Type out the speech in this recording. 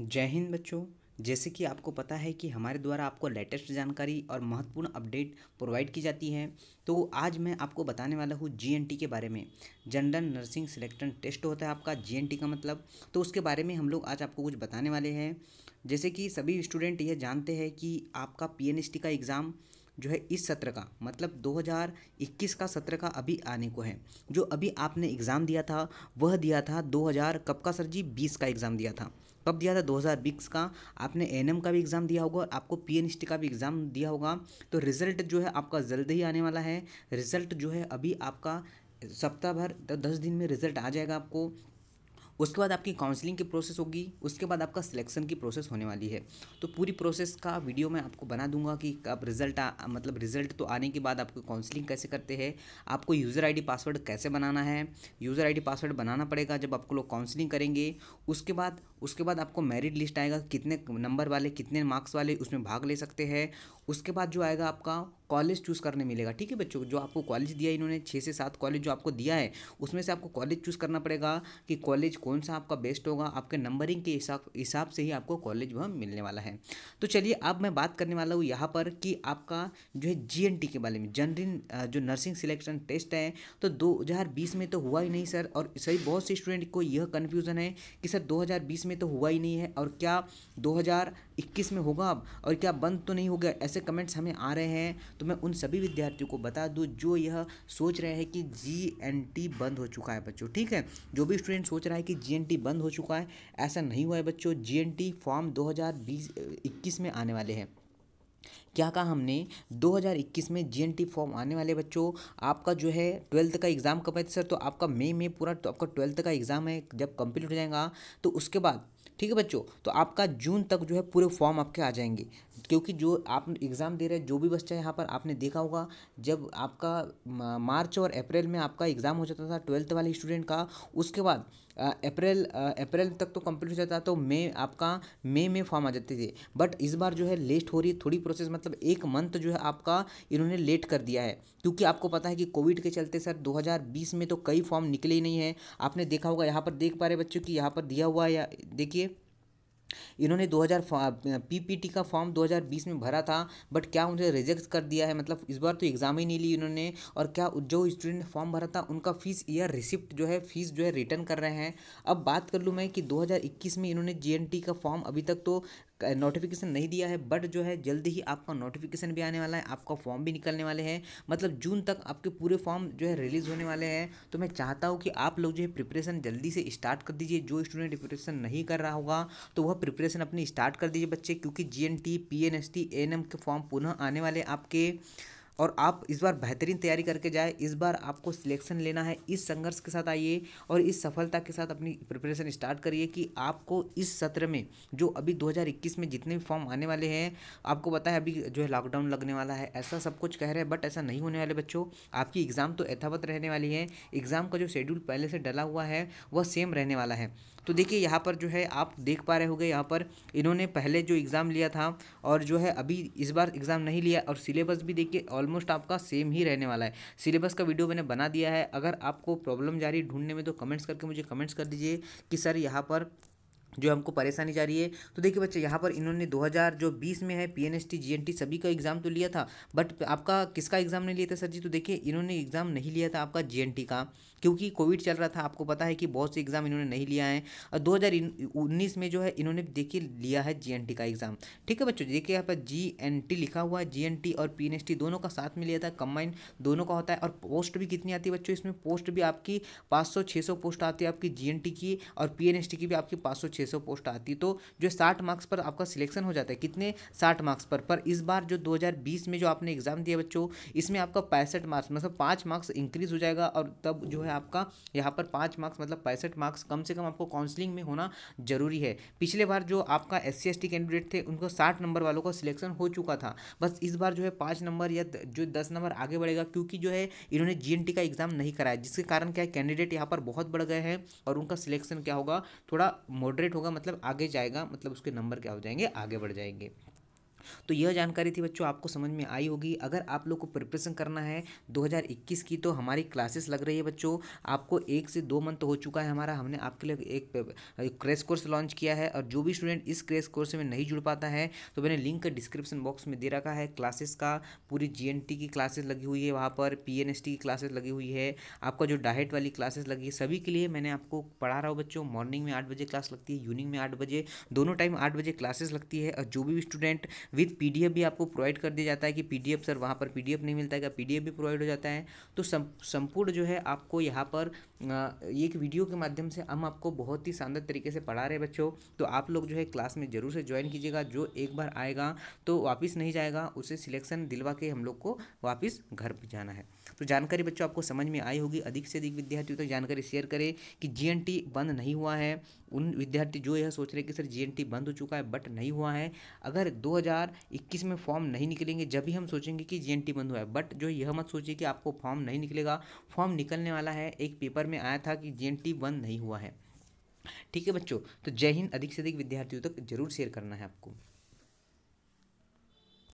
जय हिंद बच्चों जैसे कि आपको पता है कि हमारे द्वारा आपको लेटेस्ट जानकारी और महत्वपूर्ण अपडेट प्रोवाइड की जाती है तो आज मैं आपको बताने वाला हूँ जीएनटी के बारे में जनरल नर्सिंग सिलेक्शन टेस्ट होता है आपका जीएनटी का मतलब तो उसके बारे में हम लोग आज आपको कुछ बताने वाले हैं जैसे कि सभी स्टूडेंट यह जानते हैं कि आपका पी का एग्ज़ाम जो है इस सत्र का मतलब 2021 का सत्र का अभी आने को है जो अभी आपने एग्ज़ाम दिया था वह दिया था 2000 कब का सर जी 20 का एग्ज़ाम दिया था कब दिया था 2020 का आपने एन का भी एग्ज़ाम दिया होगा और आपको पी का भी एग्ज़ाम दिया होगा तो रिज़ल्ट जो है आपका जल्द ही आने वाला है रिज़ल्ट जो है अभी आपका सप्ताह भर दस दिन में रिज़ल्ट आ जाएगा आपको उसके बाद आपकी काउंसलिंग की प्रोसेस होगी उसके बाद आपका सिलेक्शन की प्रोसेस होने वाली है तो पूरी प्रोसेस का वीडियो मैं आपको बना दूंगा कि आप रिजल्ट आ, मतलब रिजल्ट तो आने के बाद आपको काउंसलिंग कैसे करते हैं आपको यूज़र आईडी पासवर्ड कैसे बनाना है यूज़र आईडी पासवर्ड बनाना पड़ेगा जब आपको लोग काउंसलिंग करेंगे उसके बाद उसके बाद आपको मेरिट लिस्ट आएगा कितने नंबर वाले कितने मार्क्स वाले उसमें भाग ले सकते हैं उसके बाद जो आएगा आपका कॉलेज चूज़ करने मिलेगा ठीक है बच्चों जो आपको कॉलेज दिया इन्होंने छः से सात कॉलेज जो आपको दिया है उसमें से आपको कॉलेज चूज़ करना पड़ेगा कि कॉलेज कौन सा आपका बेस्ट होगा आपके नंबरिंग के हिसाब से ही आपको कॉलेज वह मिलने वाला है तो चलिए अब मैं बात करने वाला हूँ यहाँ पर कि आपका जो है जी के बारे में जनरल जो नर्सिंग सिलेक्शन टेस्ट है तो दो में तो हुआ ही नहीं सर और सही बहुत से स्टूडेंट को यह कन्फ्यूज़न है कि सर दो में तो हुआ ही नहीं है और क्या दो में होगा अब और क्या बंद तो नहीं हो गया ऐसे ऐसे कमेंट्स हमें आ रहे हैं तो मैं उन सभी विद्यार्थियों को बता दूँ जो यह सोच रहे हैं कि जी बंद हो चुका है बच्चों ठीक है जो भी स्टूडेंट सोच रहा है कि जी बंद हो चुका है ऐसा नहीं हुआ है बच्चों जी फॉर्म दो हज़ार में आने वाले हैं क्या कहा हमने 2021 में जीएनटी फॉर्म आने वाले बच्चों आपका जो है ट्वेल्थ का एग्ज़ाम कब है सर तो आपका मई में पूरा तो आपका ट्वेल्थ का एग्ज़ाम है जब कंप्लीट हो जाएगा तो उसके बाद ठीक है बच्चों तो आपका जून तक जो है पूरे फॉर्म आपके आ जाएंगे क्योंकि जो आप एग्ज़ाम दे रहे हैं जो भी बच्चा यहाँ पर आपने देखा होगा जब आपका मार्च और अप्रैल में आपका एग्ज़ाम हो जाता था ट्वेल्थ वाले स्टूडेंट का उसके बाद अप्रैल अप्रैल तक तो कंप्लीट हो जाता तो मई आपका मई में फॉर्म आ जाते थे बट इस बार जो है लेट हो रही थोड़ी प्रोसेस मतलब एक मंथ जो है आपका इन्होंने लेट कर दिया है क्योंकि आपको पता है कि कोविड के चलते सर 2020 में तो कई फॉर्म निकले ही नहीं है आपने देखा होगा यहाँ पर देख पा रहे बच्चों की यहाँ पर दिया हुआ है देखिए इन्होंने 2000 पीपीटी का फॉर्म 2020 में भरा था बट क्या उन्हें रिजेक्ट कर दिया है मतलब इस बार तो एग्ज़ाम ही नहीं ली इन्होंने और क्या जो स्टूडेंट फॉर्म भरा था उनका फीस या रिसिप्ट जो है फीस जो है रिटर्न कर रहे हैं अब बात कर लूँ मैं कि 2021 में इन्होंने जे का फॉर्म अभी तक तो नोटिफिकेशन नहीं दिया है बट जो है जल्दी ही आपका नोटिफिकेशन भी आने वाला है आपका फॉर्म भी निकलने वाले हैं मतलब जून तक आपके पूरे फॉर्म जो है रिलीज़ होने वाले हैं तो मैं चाहता हूँ कि आप लोग जो है प्रिपरेशन जल्दी से स्टार्ट कर दीजिए जो स्टूडेंट प्रिपरेशन नहीं कर रहा होगा तो वह प्रिपरेशन अपनी स्टार्ट कर दीजिए बच्चे क्योंकि G N T P N S T N M के फॉर्म पुनः आने वाले आपके और आप इस बार बेहतरीन तैयारी करके जाए इस बार आपको सिलेक्शन लेना है इस संघर्ष के साथ आइए और इस सफलता के साथ अपनी प्रिपरेशन स्टार्ट करिए कि आपको इस सत्र में जो अभी 2021 में जितने भी फॉर्म आने वाले हैं आपको पता है अभी जो है लॉकडाउन लगने वाला है ऐसा सब कुछ कह रहे हैं बट ऐसा नहीं होने वाले बच्चों आपकी एग्ज़ाम तो यथावत रहने वाली है एग्ज़ाम का जो शेड्यूल पहले से डला हुआ है वह सेम रहने वाला है तो देखिए यहाँ पर जो है आप देख पा रहे गए यहाँ पर इन्होंने पहले जो एग्ज़ाम लिया था और जो है अभी इस बार एग्ज़ाम नहीं लिया और सिलेबस भी देखिए ऑल ऑलमोस्ट आपका सेम ही रहने वाला है सिलेबस का वीडियो मैंने बना दिया है अगर आपको प्रॉब्लम जा रही ढूंढने में तो कमेंट्स करके मुझे कमेंट्स कर दीजिए कि सर यहाँ पर जो हमको परेशानी जा रही है तो देखिए बच्चे यहाँ पर इन्होंने 2000 जो 20 में है P N S T G N T सभी का एग्ज़ाम तो लिया था बट आपका किसका एग्ज़ाम नहीं लिया था सर जी तो देखिए इन्होंने एग्ज़ाम नहीं लिया था आपका जी एन टी का क्योंकि कोविड चल रहा था आपको पता है कि बहुत से एग्ज़ाम इन्होंने नहीं लिया है और दो हज़ार उन्नीस में जो है इन्होंने देखिए लिया है जी एन टी का एग्ज़ाम ठीक है बच्चों देखिए यहाँ पर जी एन टी लिखा हुआ है जी एन टी और पी एन एस टी दोनों का साथ में लिया था कम्बाइन दोनों का होता है और पोस्ट भी कितनी आती है बच्चों इसमें पोस्ट भी आपकी पाँच सौ छः सौ पोस्ट आती है आपकी जी एन टी की और पी एन एस टी की भी आपकी पाँच सौ छः सौ पोस्ट आती तो जो साठ मार्क्स पर आपका सिलेक्शन हो जाता है कितने साठ मार्क्स पर पर इस बार जो 2020 में जो आपने एग्ज़ाम दिया बच्चों इसमें आपका पैंसठ मार्क्स मतलब पाँच मार्क्स इंक्रीज़ हो जाएगा और तब जो है आपका यहाँ पर पाँच मार्क्स मतलब पैंसठ मार्क्स कम से कम आपको काउंसलिंग में होना जरूरी है पिछले बार जो आपका एस सी कैंडिडेट थे उनको साठ नंबर वालों का सिलेक्शन हो चुका था बस इस बार जो है पाँच नंबर या जो दस नंबर आगे बढ़ेगा क्योंकि जो है इन्होंने जी का एग्ज़ाम नहीं कराया जिसके कारण क्या कैंडिडेट यहाँ पर बहुत बढ़ गए हैं और उनका सिलेक्शन क्या होगा थोड़ा मॉडरेट जनरेट होगा मतलब आगे जाएगा मतलब उसके नंबर क्या हो जाएंगे आगे बढ़ जाएंगे तो यह जानकारी थी बच्चों आपको समझ में आई होगी अगर आप लोग को प्रिपरेशन करना है 2021 की तो हमारी क्लासेस लग रही है बच्चों आपको एक से दो मंथ हो चुका है हमारा हमने आपके लिए एक क्रेश कोर्स लॉन्च किया है और जो भी स्टूडेंट इस क्रेश कोर्स में नहीं जुड़ पाता है तो मैंने लिंक डिस्क्रिप्शन बॉक्स में दे रखा है क्लासेस का पूरी जी की क्लासेस लगी हुई है वहाँ पर पी की क्लासेस लगी हुई है आपका जो डाइट वाली क्लासेस लगी है सभी के लिए मैंने आपको पढ़ा रहा हूँ बच्चों मॉर्निंग में आठ बजे क्लास लगती है इवनिंग में आठ बजे दोनों टाइम आठ बजे क्लासेस लगती है और जो भी स्टूडेंट विद पी भी आपको प्रोवाइड कर दिया जाता है कि पी सर वहाँ पर पी नहीं मिलता है पी भी प्रोवाइड हो जाता है तो संपूर्ण जो है आपको यहाँ पर एक वीडियो के माध्यम से हम आपको बहुत ही शानदार तरीके से पढ़ा रहे बच्चों तो आप लोग जो है क्लास में ज़रूर से ज्वाइन कीजिएगा जो एक बार आएगा तो वापस नहीं जाएगा उसे सिलेक्शन दिलवा के हम लोग को वापस घर पर जाना है तो जानकारी बच्चों आपको समझ में आई होगी अधिक से अधिक विद्यार्थियों तक तो जानकारी शेयर करें कि जी बंद नहीं हुआ है उन विद्यार्थी जो यह सोच रहे कि सर जी बंद हो चुका है बट नहीं हुआ है अगर 2021 में फॉर्म नहीं निकलेंगे जब भी हम सोचेंगे कि जी बंद हुआ है बट जो यह मत सोचिए कि आपको फॉर्म नहीं निकलेगा फॉर्म निकलने वाला है एक पेपर में आया था कि जी बंद नहीं हुआ है ठीक है बच्चों तो जय हिंद अधिक से अधिक विद्यार्थियों तक जरूर शेयर करना है आपको